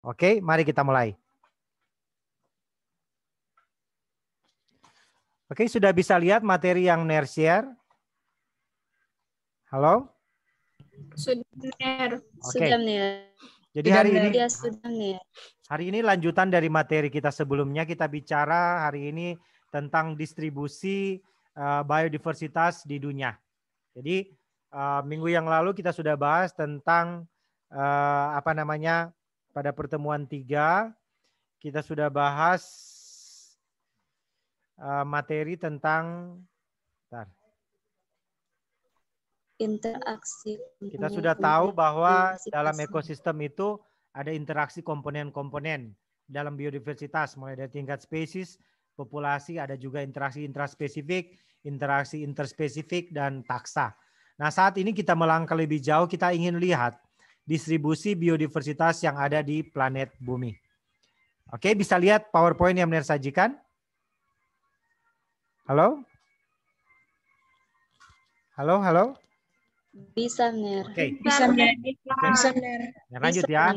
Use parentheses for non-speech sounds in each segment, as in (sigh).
Oke, mari kita mulai. Oke, sudah bisa lihat materi yang Ner share? Halo? Sudah Ner. Oke. Sudah Ner. Jadi hari ini ya, Hari ini lanjutan dari materi kita sebelumnya kita bicara hari ini tentang distribusi uh, biodiversitas di dunia. Jadi uh, minggu yang lalu kita sudah bahas tentang uh, apa namanya? Pada pertemuan tiga kita sudah bahas eh, materi tentang bentar. interaksi. Kita sudah tahu bahwa dalam ekosistem itu ada interaksi komponen-komponen dalam biodiversitas mulai dari tingkat spesies, populasi, ada juga interaksi intraspesifik, interaksi interspesifik dan taksa. Nah, saat ini kita melangkah lebih jauh, kita ingin lihat distribusi biodiversitas yang ada di planet bumi. Oke, bisa lihat PowerPoint yang benar sajikan? Halo? Halo, halo? Bisa, Ner. Oke. Bisa, Ner. Bisa, Ner. Ya, lanjut ya.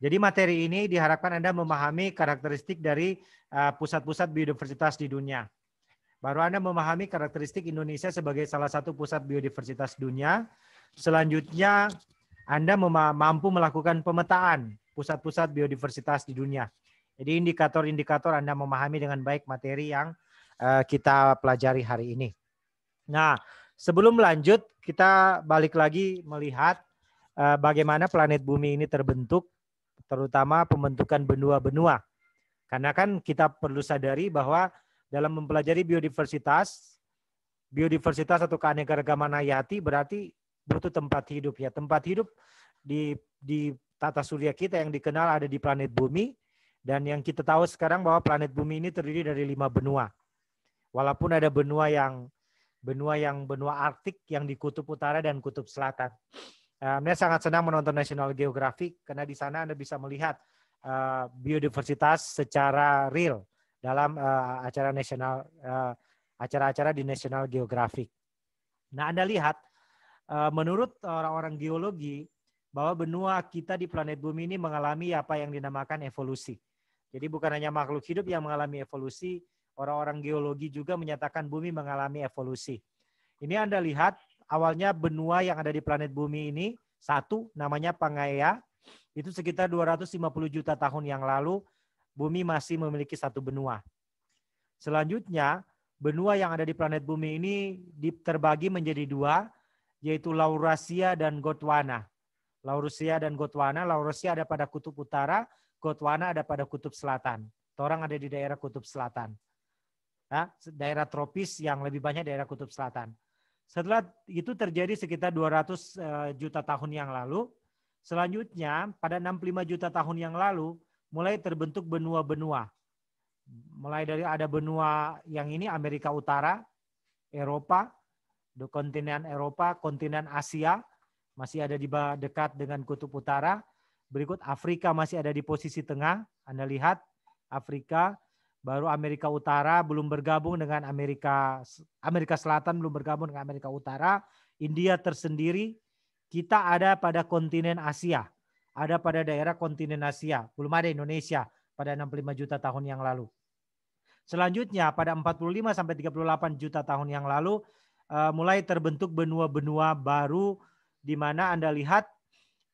Jadi materi ini diharapkan Anda memahami karakteristik dari eh, pusat-pusat biodiversitas di dunia. Baru Anda memahami karakteristik Indonesia sebagai salah satu pusat biodiversitas dunia. Selanjutnya anda mampu melakukan pemetaan pusat-pusat biodiversitas di dunia. Jadi indikator-indikator Anda memahami dengan baik materi yang eh, kita pelajari hari ini. Nah, sebelum lanjut kita balik lagi melihat eh, bagaimana planet bumi ini terbentuk, terutama pembentukan benua-benua. Karena kan kita perlu sadari bahwa dalam mempelajari biodiversitas, biodiversitas atau keanekaragaman hayati berarti butuh tempat hidup ya. Tempat hidup di di tata surya kita yang dikenal ada di planet bumi dan yang kita tahu sekarang bahwa planet bumi ini terdiri dari lima benua. Walaupun ada benua yang benua yang benua Arktik yang di kutub utara dan kutub selatan. Eh, Anda sangat senang menonton National Geographic karena di sana Anda bisa melihat eh, biodiversitas secara real dalam eh, acara nasional acara-acara di National Geographic. Nah, Anda lihat Eh, menurut orang-orang geologi bahwa benua kita di planet bumi ini mengalami apa yang dinamakan evolusi. Jadi bukan hanya makhluk hidup yang mengalami evolusi, orang-orang geologi juga menyatakan bumi mengalami evolusi. Ini Anda lihat awalnya benua yang ada di planet bumi ini satu namanya Pangaea itu sekitar 250 juta tahun yang lalu bumi masih memiliki satu benua. Selanjutnya benua yang ada di planet bumi ini terbagi menjadi dua, yaitu Laurasia dan Gotwana. Laurasia dan Gotwana, Laurasia ada pada kutub utara, Gotwana ada pada kutub selatan. Torang ada di daerah kutub selatan. Ya, daerah tropis yang lebih banyak daerah kutub selatan. Setelah itu terjadi sekitar 200 eh, juta tahun yang lalu. Selanjutnya pada 65 juta tahun yang lalu mulai terbentuk benua-benua. Mulai dari ada benua yang ini Amerika Utara, Eropa, di kontinen Eropa, kontinen Asia masih ada di dekat dengan kutub utara. Berikut Afrika masih ada di posisi tengah. Anda lihat Afrika, baru Amerika Utara belum bergabung dengan Amerika Amerika Selatan belum bergabung dengan Amerika Utara, India tersendiri. Kita ada pada kontinen Asia, ada pada daerah kontinen Asia, belum ada Indonesia pada 65 juta tahun yang lalu. Selanjutnya pada 45 sampai 38 juta tahun yang lalu Eh, mulai terbentuk benua-benua baru di mana Anda lihat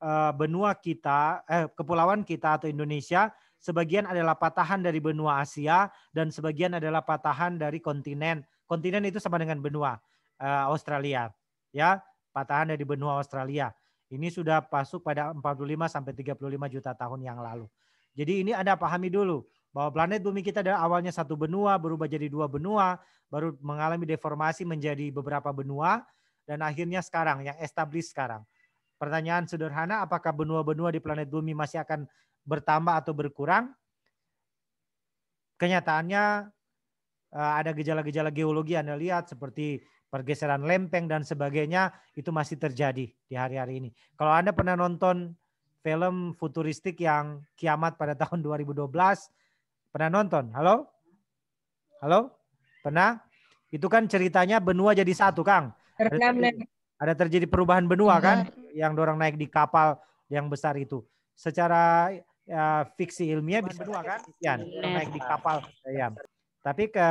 eh, benua kita, eh, kepulauan kita atau Indonesia, sebagian adalah patahan dari benua Asia dan sebagian adalah patahan dari kontinen. Kontinen itu sama dengan benua eh, Australia, ya, patahan dari benua Australia. Ini sudah masuk pada 45 sampai 35 juta tahun yang lalu. Jadi ini Anda pahami dulu bahwa planet bumi kita dari awalnya satu benua berubah jadi dua benua, baru mengalami deformasi menjadi beberapa benua, dan akhirnya sekarang yang established sekarang. Pertanyaan sederhana, apakah benua-benua di planet bumi masih akan bertambah atau berkurang? Kenyataannya eh, ada gejala-gejala geologi Anda lihat seperti pergeseran lempeng dan sebagainya itu masih terjadi di hari-hari ini. Kalau Anda pernah nonton film futuristik yang kiamat pada (laughs) tahun 2012, Pernah nonton? Halo? Halo? Pernah? Itu kan ceritanya benua jadi satu, Kang. ada, terjadi, perubahan benua kan yang dorong naik di kapal yang besar itu. Secara ya, fiksi ilmiah bisa benua kan? Ya, naik di kapal. Ya. Tapi ke,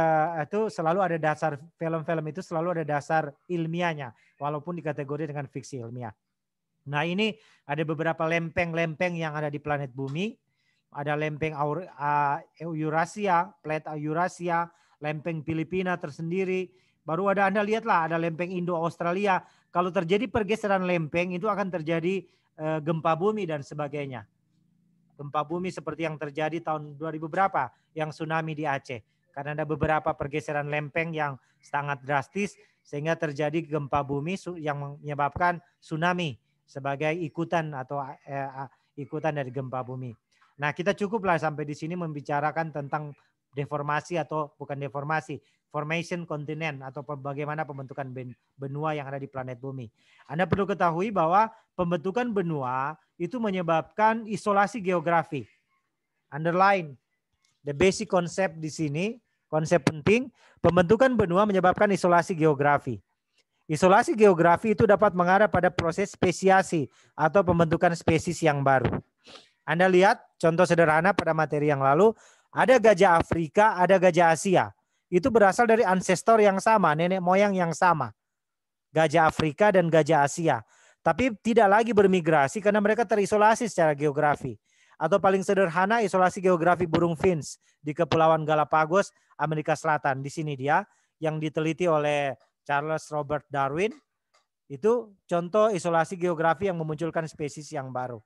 itu selalu ada dasar film-film itu selalu ada dasar ilmiahnya, walaupun dikategori dengan fiksi ilmiah. Nah ini ada beberapa lempeng-lempeng yang ada di planet bumi ada lempeng Eurasia, plate Eurasia, lempeng Filipina tersendiri. Baru ada Anda lihatlah ada lempeng Indo-Australia. Kalau terjadi pergeseran lempeng itu akan terjadi e, gempa bumi dan sebagainya. Gempa bumi seperti yang terjadi tahun 2000 berapa yang tsunami di Aceh. Karena ada beberapa pergeseran lempeng yang sangat drastis sehingga terjadi gempa bumi yang menyebabkan tsunami sebagai ikutan atau eh, ikutan dari gempa bumi. Nah, kita cukuplah sampai di sini membicarakan tentang deformasi atau bukan deformasi, formation kontinen atau bagaimana pembentukan benua yang ada di planet bumi. Anda perlu ketahui bahwa pembentukan benua itu menyebabkan isolasi geografi. Underline the basic concept di sini, konsep penting, pembentukan benua menyebabkan isolasi geografi. Isolasi geografi itu dapat mengarah pada proses spesiasi atau pembentukan spesies yang baru. Anda lihat contoh sederhana pada materi yang lalu, ada gajah Afrika, ada gajah Asia. Itu berasal dari ancestor yang sama, nenek moyang yang sama. Gajah Afrika dan gajah Asia. Tapi tidak lagi bermigrasi karena mereka terisolasi secara geografi. Atau paling sederhana isolasi geografi burung fins di Kepulauan Galapagos, Amerika Selatan. Di sini dia yang diteliti oleh Charles Robert Darwin. Itu contoh isolasi geografi yang memunculkan spesies yang baru.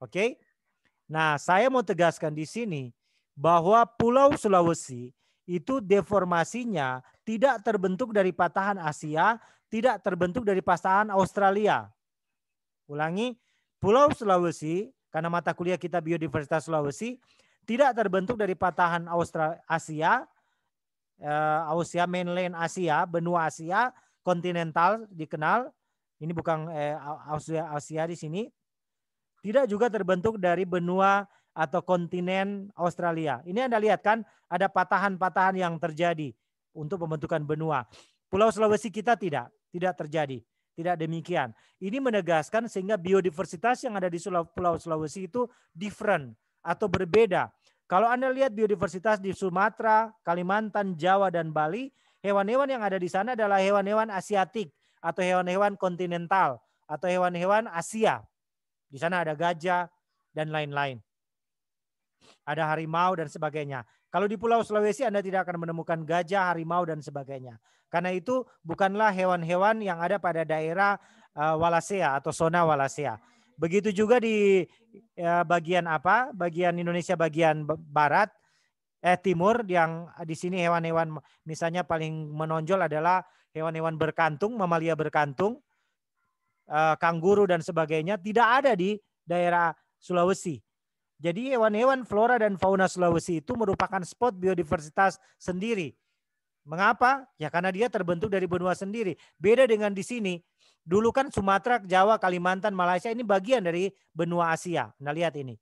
Oke. Okay? Nah, saya mau tegaskan di sini bahwa Pulau Sulawesi itu deformasinya tidak terbentuk dari patahan Asia, tidak terbentuk dari patahan Australia. Ulangi, Pulau Sulawesi, karena mata kuliah kita biodiversitas Sulawesi, tidak terbentuk dari patahan Australia Asia, eh, Asia mainland Asia, benua Asia, kontinental dikenal. Ini bukan eh, Asia, Asia di sini, tidak juga terbentuk dari benua atau kontinen Australia. Ini Anda lihat kan ada patahan-patahan yang terjadi untuk pembentukan benua. Pulau Sulawesi kita tidak, tidak terjadi. Tidak demikian. Ini menegaskan sehingga biodiversitas yang ada di Pulau Sulawesi itu different atau berbeda. Kalau Anda lihat biodiversitas di Sumatera, Kalimantan, Jawa, dan Bali, hewan-hewan yang ada di sana adalah hewan-hewan asiatik atau hewan-hewan kontinental atau hewan-hewan Asia. Di sana ada gajah dan lain-lain. Ada harimau dan sebagainya. Kalau di Pulau Sulawesi Anda tidak akan menemukan gajah, harimau dan sebagainya. Karena itu bukanlah hewan-hewan yang ada pada daerah eh, Walasea atau zona Walasea. Begitu juga di eh, bagian apa? Bagian Indonesia bagian barat eh timur yang di sini hewan-hewan misalnya paling menonjol adalah hewan-hewan berkantung, mamalia berkantung uh, eh, kanguru dan sebagainya tidak ada di daerah Sulawesi. Jadi hewan-hewan flora dan fauna Sulawesi itu merupakan spot biodiversitas sendiri. Mengapa? Ya karena dia terbentuk dari benua sendiri. Beda dengan di sini. Dulu kan Sumatera, Jawa, Kalimantan, Malaysia ini bagian dari benua Asia. Nah lihat ini.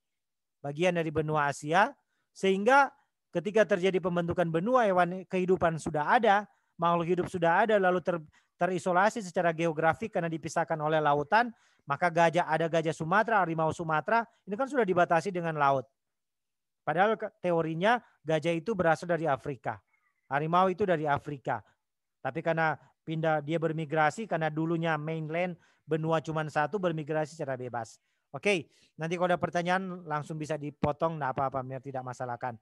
Bagian dari benua Asia. Sehingga ketika terjadi pembentukan benua, hewan kehidupan sudah ada makhluk hidup sudah ada lalu ter, terisolasi secara geografik karena dipisahkan oleh lautan, maka gajah ada gajah Sumatera, harimau Sumatera, ini kan sudah dibatasi dengan laut. Padahal teorinya gajah itu berasal dari Afrika. Harimau itu dari Afrika. Tapi karena pindah dia bermigrasi karena dulunya mainland benua cuma satu bermigrasi secara bebas. Oke, nanti kalau ada pertanyaan langsung bisa dipotong, tidak apa-apa, tidak masalahkan.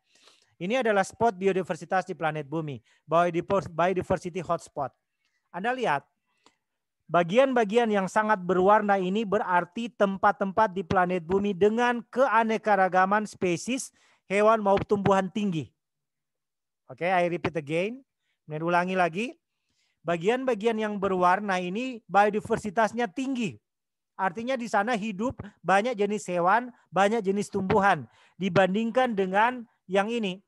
Ini adalah spot biodiversitas di planet bumi, biodiversity hotspot. Anda lihat, bagian-bagian yang sangat berwarna ini berarti tempat-tempat di planet bumi dengan keanekaragaman spesies hewan maupun tumbuhan tinggi. Oke, okay, I repeat again. Kemudian ulangi lagi. Bagian-bagian yang berwarna ini biodiversitasnya tinggi. Artinya di sana hidup banyak jenis hewan, banyak jenis tumbuhan dibandingkan dengan yang ini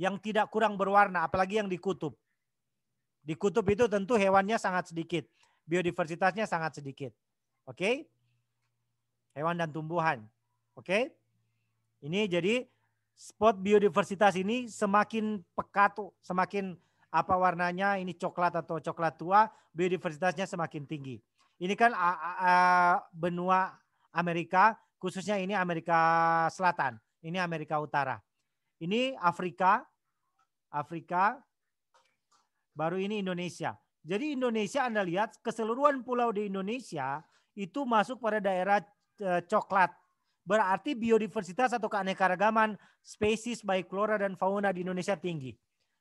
yang tidak kurang berwarna, apalagi yang di kutub. Di kutub itu tentu hewannya sangat sedikit, biodiversitasnya sangat sedikit. Oke? Okay? Hewan dan tumbuhan. Oke? Okay? Ini jadi spot biodiversitas ini semakin pekat, semakin apa warnanya, ini coklat atau coklat tua, biodiversitasnya semakin tinggi. Ini kan benua Amerika, khususnya ini Amerika Selatan, ini Amerika Utara. Ini Afrika, Afrika, baru ini Indonesia. Jadi Indonesia Anda lihat keseluruhan pulau di Indonesia itu masuk pada daerah eh, coklat. Berarti biodiversitas atau keanekaragaman spesies baik flora dan fauna di Indonesia tinggi.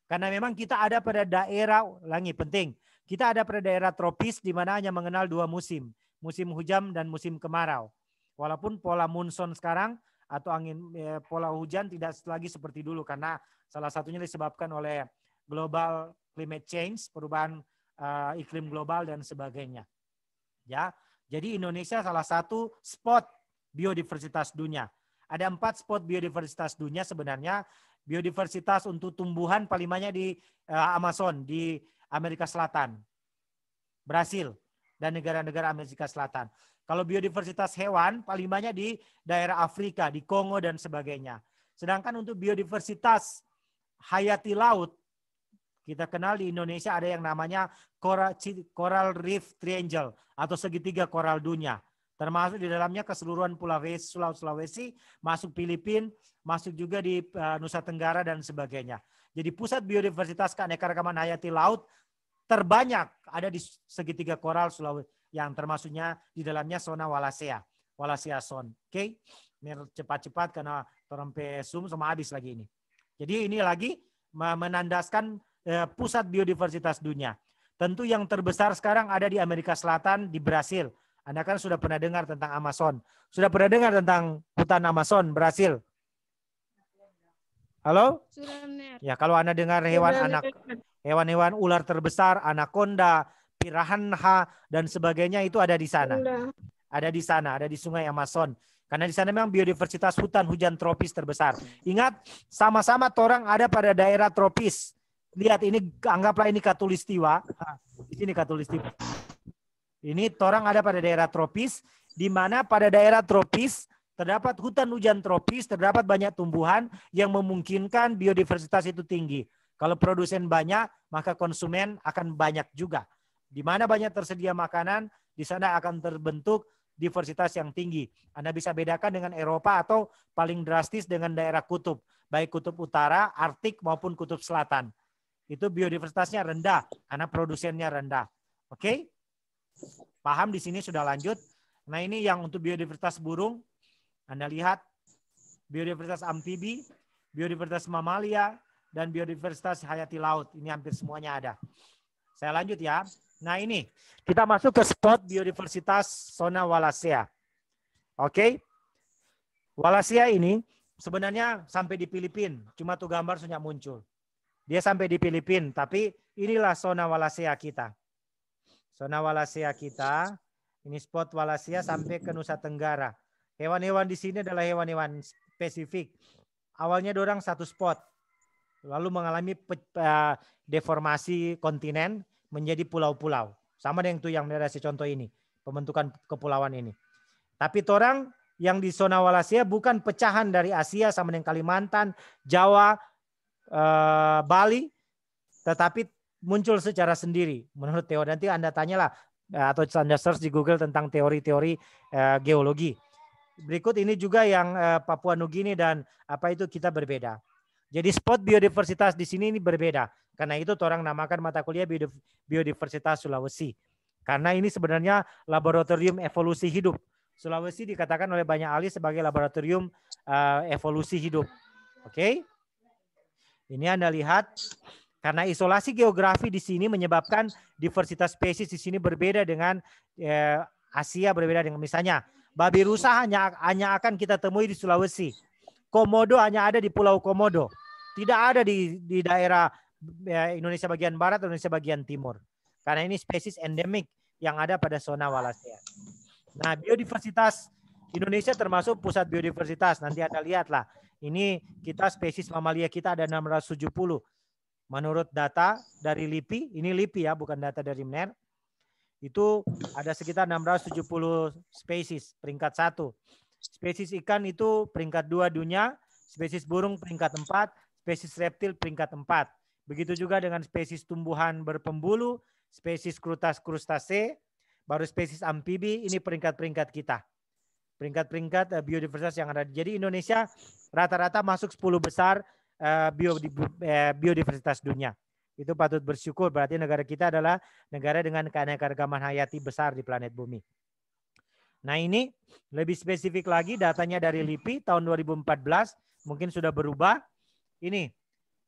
Karena memang kita ada pada daerah langit penting. Kita ada pada daerah tropis di mana hanya mengenal dua musim, musim hujan dan musim kemarau. Walaupun pola monsun sekarang atau angin eh, pola hujan tidak lagi seperti dulu karena salah satunya disebabkan oleh global climate change, perubahan uh, iklim global dan sebagainya. Ya. Jadi Indonesia salah satu spot biodiversitas dunia. Ada empat spot biodiversitas dunia sebenarnya. Biodiversitas untuk tumbuhan paling banyak di eh, Amazon di Amerika Selatan, Brasil, dan negara-negara Amerika Selatan. Kalau biodiversitas hewan paling banyak di daerah Afrika, di Kongo dan sebagainya. Sedangkan untuk biodiversitas hayati laut kita kenal di Indonesia ada yang namanya Coral, Reef Triangle atau segitiga koral dunia. Termasuk di dalamnya keseluruhan Pulau Sulawesi, Sulawesi, masuk Filipina, masuk juga di eh, Nusa Tenggara dan sebagainya. Jadi pusat biodiversitas keanekaragaman hayati laut terbanyak ada di segitiga koral Sulawesi yang termasuknya di dalamnya zona Wallacea, Wallacea zone. Oke. Okay? cepat-cepat karena terompe zoom sama habis lagi ini. Jadi ini lagi menandaskan eh, pusat biodiversitas dunia. Tentu yang terbesar sekarang ada di Amerika Selatan, di Brasil. Anda kan sudah pernah dengar tentang Amazon. Sudah pernah dengar tentang hutan Amazon, Brasil? Halo? Ya, kalau Anda dengar hewan anak Hewan-hewan ular terbesar, anaconda, pirahanha dan sebagainya itu ada di sana. Iya. Ada di sana, ada di Sungai Amazon. Karena di sana memang biodiversitas hutan hujan tropis terbesar. Ingat, sama-sama torang ada pada daerah tropis. Lihat ini anggaplah ini katulistiwa. Ini katulistiwa. Ini torang ada pada daerah tropis di mana pada daerah tropis terdapat hutan hujan tropis, terdapat banyak tumbuhan yang memungkinkan biodiversitas itu tinggi. Kalau produsen banyak, maka konsumen akan banyak juga. Di mana banyak tersedia makanan, di sana akan terbentuk diversitas yang tinggi. Anda bisa bedakan dengan Eropa atau paling drastis dengan daerah kutub, baik kutub utara, Arktik maupun kutub selatan. Itu biodiversitasnya rendah karena produsennya rendah. Oke? Paham di sini sudah lanjut. Nah, ini yang untuk biodiversitas burung. Anda lihat biodiversitas amfibi, biodiversitas mamalia, dan biodiversitas hayati laut. Ini hampir semuanya ada. Saya lanjut ya. Nah ini, kita masuk ke spot biodiversitas zona Walasea. Oke. Okay? Walasea ini sebenarnya sampai di Filipina, cuma tuh gambar sudah muncul. Dia sampai di Filipina, tapi inilah zona Walasea kita. Zona Walasea kita, ini spot Walasea sampai ke Nusa Tenggara. Hewan-hewan di sini adalah hewan-hewan spesifik. Awalnya dorang satu spot, lalu mengalami deformasi kontinen menjadi pulau-pulau. Sama dengan itu yang saya contoh ini, pembentukan kepulauan ini. Tapi orang yang di zona Walasia bukan pecahan dari Asia sama dengan Kalimantan, Jawa, eh, Bali, tetapi muncul secara sendiri menurut teori. Nanti Anda tanyalah eh, atau Anda search di Google tentang teori-teori eh, geologi. Berikut ini juga yang eh, Papua Nugini dan apa itu kita berbeda. Jadi spot biodiversitas di sini ini berbeda. Karena itu orang namakan mata kuliah biodiversitas Sulawesi. Karena ini sebenarnya laboratorium evolusi hidup. Sulawesi dikatakan oleh banyak ahli sebagai laboratorium uh, evolusi hidup. Oke. Okay? Ini Anda lihat karena isolasi geografi di sini menyebabkan diversitas spesies di sini berbeda dengan eh, Asia berbeda dengan misalnya babi rusa hanya hanya akan kita temui di Sulawesi. Komodo hanya ada di Pulau Komodo. Tidak ada di di daerah ya, Indonesia bagian barat, Indonesia bagian timur. Karena ini spesies endemik yang ada pada zona Wallacea. Nah, biodiversitas Indonesia termasuk pusat biodiversitas. Nanti Anda lihatlah. Ini kita spesies mamalia kita ada 670. Menurut data dari LIPI, ini LIPI ya, bukan data dari MNER. Itu ada sekitar 670 spesies, peringkat satu. Spesies ikan itu peringkat dua dunia, spesies burung peringkat empat, spesies reptil peringkat 4. Begitu juga dengan spesies tumbuhan berpembulu, spesies krutas krustase, baru spesies amfibi ini peringkat-peringkat kita. Peringkat-peringkat eh, biodiversitas yang ada. Jadi Indonesia rata-rata masuk 10 besar eh, eh, biodiversitas dunia. Itu patut bersyukur berarti negara kita adalah negara dengan keanekaragaman hayati besar di planet bumi. Nah ini lebih spesifik lagi datanya dari LIPI tahun 2014 mungkin sudah berubah ini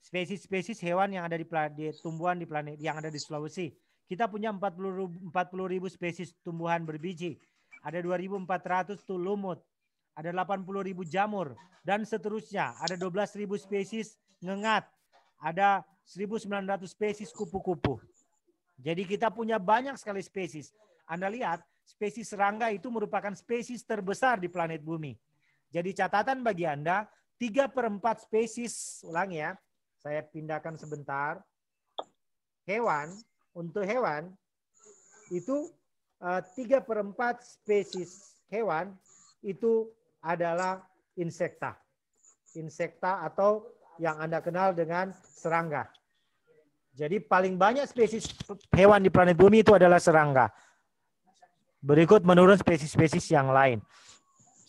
spesies-spesies hewan yang ada di, di tumbuhan di planet yang ada di Sulawesi. Kita punya 40 40 ribu spesies tumbuhan berbiji, ada 2.400 lumut, ada 80 ribu jamur dan seterusnya. Ada 12 ribu spesies ngengat, ada 1.900 spesies kupu-kupu. Jadi kita punya banyak sekali spesies. Anda lihat spesies serangga itu merupakan spesies terbesar di planet bumi. Jadi catatan bagi Anda, tiga per 4 spesies, ulang ya, saya pindahkan sebentar. Hewan, untuk hewan, itu eh, tiga 3 per 4 spesies hewan itu adalah insekta. Insekta atau yang Anda kenal dengan serangga. Jadi paling banyak spesies hewan di planet bumi itu adalah serangga. Berikut menurun spesies-spesies yang lain.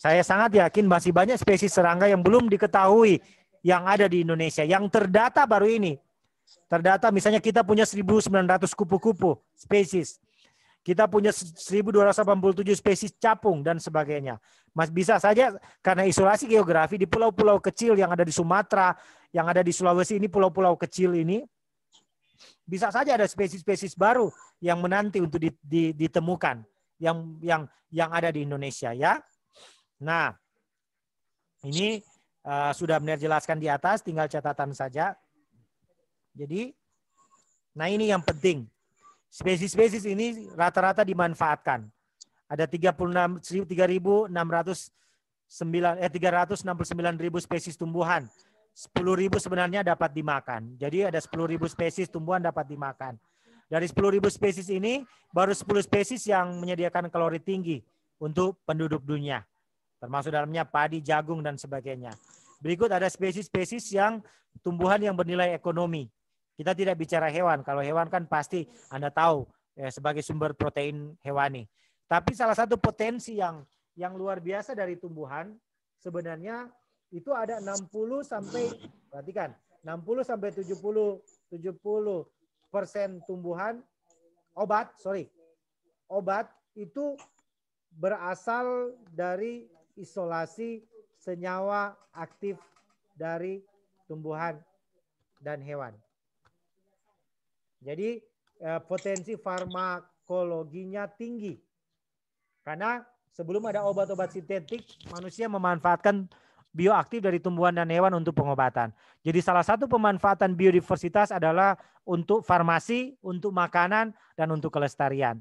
Saya sangat yakin masih banyak spesies serangga yang belum diketahui yang ada di Indonesia. Yang terdata baru ini. Terdata misalnya kita punya 1.900 kupu-kupu spesies. Kita punya 1.287 spesies capung dan sebagainya. Mas bisa saja karena isolasi geografi di pulau-pulau kecil yang ada di Sumatera, yang ada di Sulawesi ini pulau-pulau kecil ini bisa saja ada spesies-spesies baru yang menanti untuk ditemukan yang yang yang ada di Indonesia ya. Nah, ini uh, sudah benar jelaskan di atas, tinggal catatan saja. Jadi, nah ini yang penting. Spesies-spesies ini rata-rata dimanfaatkan. Ada 36 eh 369.000 spesies tumbuhan. 10.000 sebenarnya dapat dimakan. Jadi ada 10.000 spesies tumbuhan dapat dimakan. Dari 10.000 spesies ini baru 10 spesies yang menyediakan kalori tinggi untuk penduduk dunia. Termasuk dalamnya padi, jagung, dan sebagainya. Berikut ada spesies-spesies yang tumbuhan yang bernilai ekonomi. Kita tidak bicara hewan. Kalau hewan kan pasti Anda tahu ya, sebagai sumber protein hewani. Tapi salah satu potensi yang yang luar biasa dari tumbuhan sebenarnya itu ada 60 sampai perhatikan 60 sampai 70 70 persen tumbuhan obat sorry obat itu berasal dari isolasi senyawa aktif dari tumbuhan dan hewan. Jadi eh, potensi farmakologinya tinggi. Karena sebelum ada obat-obat sintetik, manusia memanfaatkan bioaktif dari tumbuhan dan hewan untuk pengobatan. Jadi salah satu pemanfaatan biodiversitas adalah untuk farmasi, untuk makanan, dan untuk kelestarian.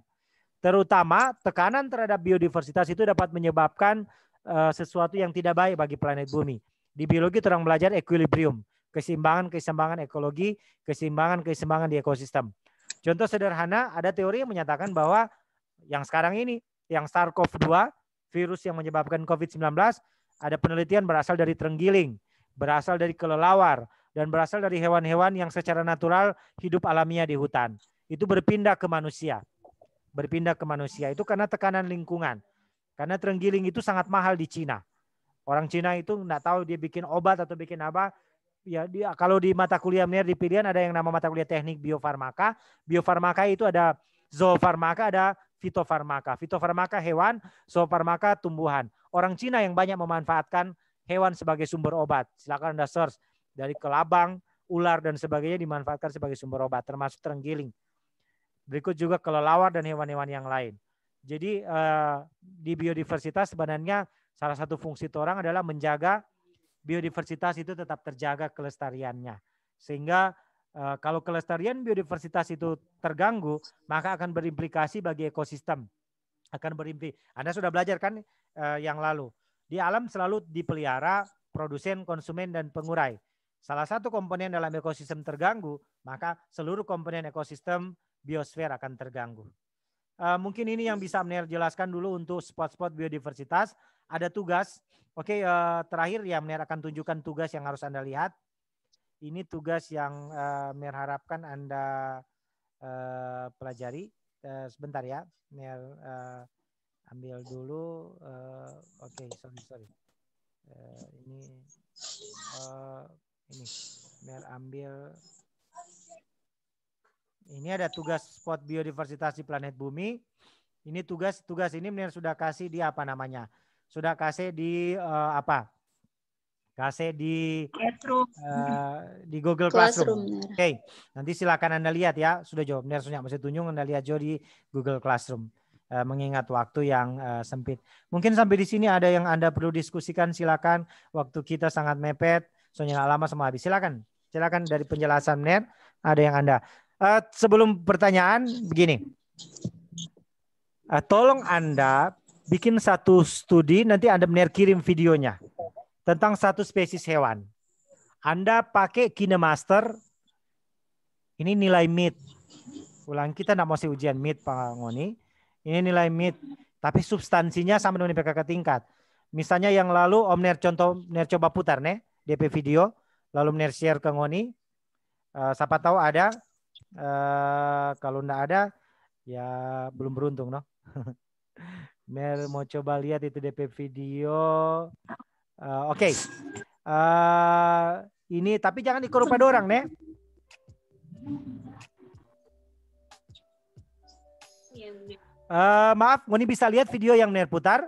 Terutama tekanan terhadap biodiversitas itu dapat menyebabkan Eh, sesuatu yang tidak baik bagi planet bumi. Di biologi terang belajar equilibrium, keseimbangan keseimbangan ekologi, keseimbangan keseimbangan di ekosistem. Contoh sederhana, ada teori yang menyatakan bahwa yang sekarang ini, yang SARS-CoV-2, virus yang menyebabkan COVID-19, ada penelitian berasal dari terenggiling, berasal dari kelelawar, dan berasal dari hewan-hewan yang secara natural hidup alamiah di hutan. Itu berpindah ke manusia. Berpindah ke manusia itu karena tekanan lingkungan. Karena terenggiling itu sangat mahal di Cina. Orang Cina itu nggak tahu dia bikin obat atau bikin apa. Ya, dia, kalau di mata kuliah menir di pilihan ada yang nama mata kuliah teknik biofarmaka. Biofarmaka itu ada zoofarmaka, ada fitofarmaka. Fitofarmaka hewan, zoofarmaka tumbuhan. Orang Cina yang banyak memanfaatkan hewan sebagai sumber obat. Silakan Anda search dari kelabang, ular dan sebagainya dimanfaatkan sebagai sumber obat termasuk terenggiling. Berikut juga kelelawar dan hewan-hewan yang lain. Jadi eh, di biodiversitas sebenarnya salah satu fungsi torang adalah menjaga biodiversitas itu tetap terjaga kelestariannya. Sehingga eh, kalau kelestarian biodiversitas itu terganggu, maka akan berimplikasi bagi ekosistem. Akan berimpi. Anda sudah belajar kan eh, yang lalu. Di alam selalu dipelihara produsen, konsumen, dan pengurai. Salah satu komponen dalam ekosistem terganggu, maka seluruh komponen ekosistem biosfer akan terganggu. Uh, mungkin ini yang bisa Amner jelaskan dulu untuk spot-spot biodiversitas. Ada tugas. Oke, okay, uh, eh, terakhir ya Amner akan tunjukkan tugas yang harus Anda lihat. Ini tugas yang uh, harapkan Anda uh, pelajari. Uh, sebentar ya, Amner uh, ambil dulu. Uh, Oke, okay, sorry, sorry. Uh, ini, uh, ini Amner ambil ini ada tugas spot biodiversitas di planet bumi. Ini tugas-tugas ini mendingan sudah kasih di apa namanya? Sudah kasih di uh, apa? Kasih di classroom. Uh, di Google Classroom. Classroom. Oke, okay. nanti silakan Anda lihat ya. Sudah jawab benar sudah masih tunjung Anda lihat Jo di Google Classroom. Uh, mengingat waktu yang uh, sempit. Mungkin sampai di sini ada yang Anda perlu diskusikan silakan. Waktu kita sangat mepet, soalnya lama semua habis. Silakan. Silakan dari penjelasan Ner ada yang Anda Uh, sebelum pertanyaan begini, uh, tolong anda bikin satu studi nanti anda benar kirim videonya tentang satu spesies hewan. Anda pakai KineMaster, ini nilai mid. Ulang kita tidak mau si ujian mid Pak Ngoni. Ini nilai mid, tapi substansinya sama dengan PKK tingkat. Misalnya yang lalu Om Ner contoh Ner coba putar nih DP video, lalu Ner share ke Ngoni. Uh, siapa tahu ada Eh, kalau ndak ada ya belum beruntung no. (laughs) Mel mau coba lihat itu DP video. Uh, Oke. Okay. Uh, eh, ini tapi jangan ikut pada orang ne. Uh, maaf, Moni bisa lihat video yang Ner putar?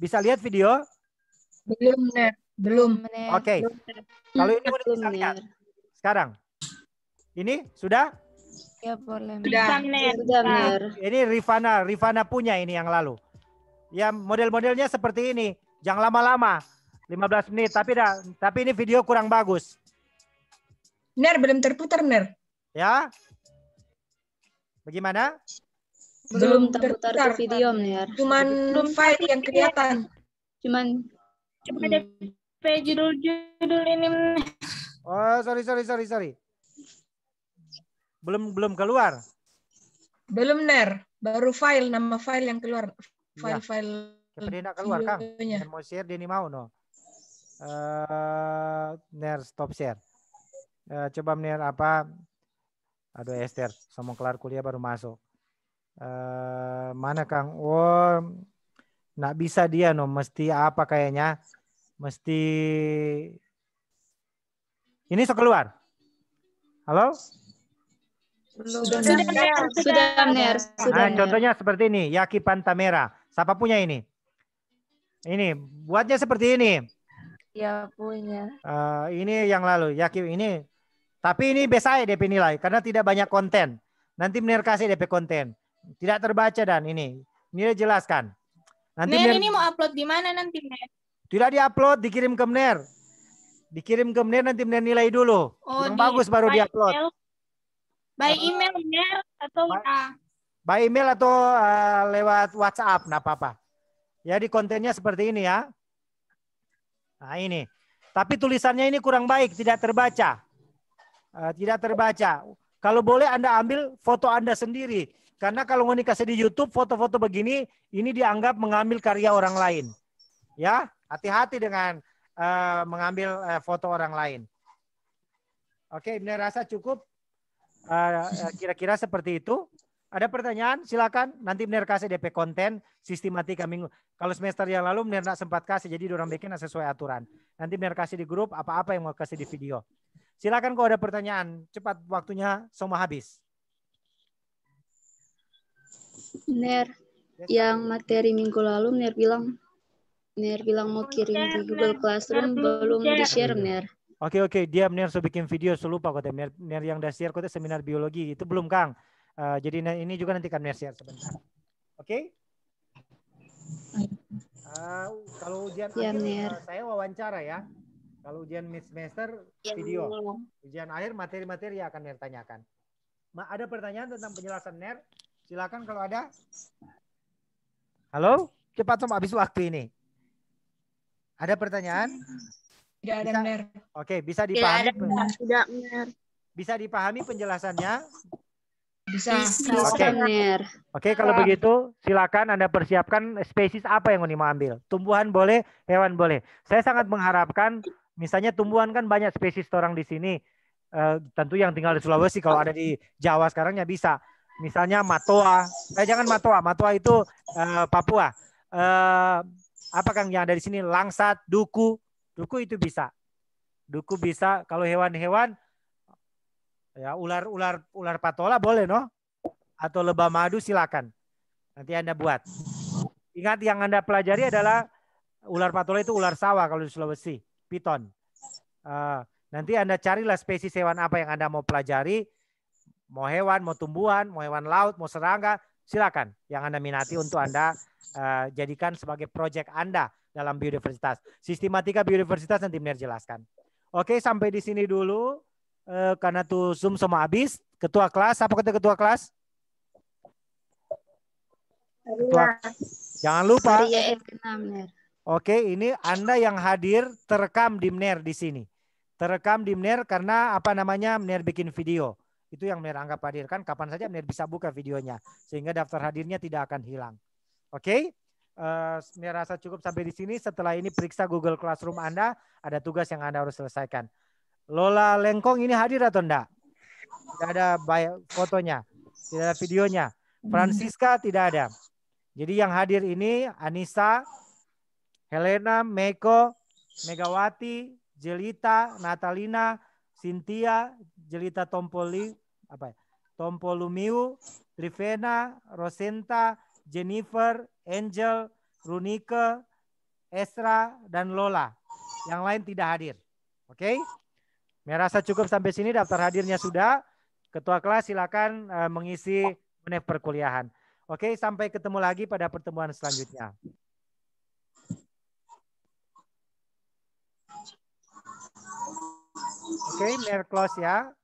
Bisa lihat video? Belum, Ner. Belum. Oke. Okay. Kalau ini Moni bisa lihat. Sekarang. Ini sudah? Ya boleh. Sudah. Sudah. Ini Rifana, Rifana punya ini yang lalu. Ya model-modelnya seperti ini. Jangan lama-lama. 15 menit, tapi dah, tapi ini video kurang bagus. Ner belum terputar, ner? Ya. Bagaimana? Belum, belum terputar, terputar ke video, Ner Cuman belum file yang kelihatan. Cuman cuma hmm. ada judul-judul ini. Oh, sorry, sorry, sorry, sorry belum belum keluar. Belum ner, baru file nama file yang keluar. Iya. File-file. Ya. File tidak keluar kang. mau share dia mau no. Uh, ner stop share. Uh, coba ner apa? Aduh Esther, sama kelar kuliah baru masuk. Uh, mana kang? Oh, nggak bisa dia no. Mesti apa kayaknya? Mesti ini so keluar. Halo? sudah sudah Nah, contohnya seperti ini, Yaki Pantamera. Siapa punya ini? Ini, buatnya seperti ini. Ya punya. Uh, ini yang lalu, Yaki ini. Tapi ini besai DP nilai, karena tidak banyak konten. Nanti benar kasih DP konten. Tidak terbaca dan ini. Nilai jelaskan. Nanti Ner, ini mau upload di mana nanti, Ner? Tidak diupload, dikirim ke Ner. Dikirim ke Ner nanti Ner nilai dulu. Oh, yang di bagus baru diupload. By email, email atau WA. Ah. By email atau uh, lewat WhatsApp, nah apa-apa. ya di kontennya seperti ini ya. Nah ini. Tapi tulisannya ini kurang baik, tidak terbaca. Uh, tidak terbaca. Kalau boleh Anda ambil foto Anda sendiri. Karena kalau mau dikasih di YouTube foto-foto begini, ini dianggap mengambil karya orang lain. Ya, hati-hati dengan uh, mengambil uh, foto orang lain. Oke, ini rasa cukup. Eh, eh, kira-kira seperti itu. Ada pertanyaan? Silakan. Nanti benar kasih DP konten sistematika minggu. Kalau semester yang lalu benar nggak sempat kasih, jadi orang bikin sesuai aturan. Nanti benar kasih di grup apa-apa yang mau kasih di video. Silakan kalau ada pertanyaan. Cepat waktunya semua habis. Mner, yang materi minggu lalu Mner bilang Mner bilang mau kirim di Google Classroom belum di share Mner. Oke oke, dia benar sudah bikin video, sudah lupa kok Ner, yang udah share kok seminar biologi itu belum Kang. Eh, jadi ini juga nanti kami share sebentar. Oke? kalau ujian iya, akhir, eh, saya wawancara ya. Kalau ujian mid semester iya, video. Ujian akhir materi-materi yang akan Ner tanyakan. Ma, ada pertanyaan tentang penjelasan nih? Silakan kalau ada. Halo, cepat sama habis waktu ini. Ada pertanyaan? Tidak ada bisa, benar. Oke, bisa iya, dipahami. Tidak ada benar. Tidak mer. Bisa dipahami penjelasannya? Bisa. bisa. Oke. okay. Oke, kalau begitu silakan Anda persiapkan spesies apa yang mau ambil. Tumbuhan boleh, hewan boleh. Saya sangat mengharapkan misalnya tumbuhan kan banyak spesies orang di sini. Uh, tentu yang tinggal di Sulawesi kalau ada di Jawa sekarang ya bisa misalnya Matoa. Eh jangan Matoa, Matoa itu uh, Papua. Uh, apa Kang yang ada di sini? Langsat, duku, Duku itu bisa. Duku bisa kalau hewan-hewan ya ular-ular ular patola boleh no? Atau lebah madu silakan. Nanti Anda buat. Ingat yang Anda pelajari adalah ular patola itu ular sawah kalau di Sulawesi, piton. Uh, nanti Anda carilah spesies hewan apa yang Anda mau pelajari, mau hewan, mau tumbuhan, mau hewan laut, mau serangga, silakan yang Anda minati untuk Anda uh, jadikan sebagai proyek Anda dalam biodiversitas. Sistematika biodiversitas nanti mir jelaskan. Oke, sampai di sini dulu e, karena tuh Zoom semua habis. Ketua kelas, apa kata ketua kelas? Ketua, jangan lupa. Oke, ini Anda yang hadir terekam di MNER di sini. Terekam di MNER karena apa namanya MNER bikin video. Itu yang MNER anggap hadir. Kan kapan saja MNER bisa buka videonya. Sehingga daftar hadirnya tidak akan hilang. Oke? saya eh, rasa cukup sampai di sini. Setelah ini periksa Google Classroom Anda. Ada tugas yang Anda harus selesaikan. Lola Lengkong ini hadir atau enggak? Tidak ada fotonya. Tidak ada videonya. Francisca tidak ada. Jadi yang hadir ini Anissa, Helena, Meko, Megawati, Jelita, Natalina, Cynthia, Jelita Tompoli, apa ya? Tompolumiu, Trivena, Rosenta, Jennifer, Angel, Runike, Esra, dan Lola. Yang lain tidak hadir. Oke? Okay? Saya cukup sampai sini daftar hadirnya sudah. Ketua kelas silakan eh, mengisi menit perkuliahan. Oke, sampai ketemu lagi pada pertemuan selanjutnya. Oke, okay, close ya.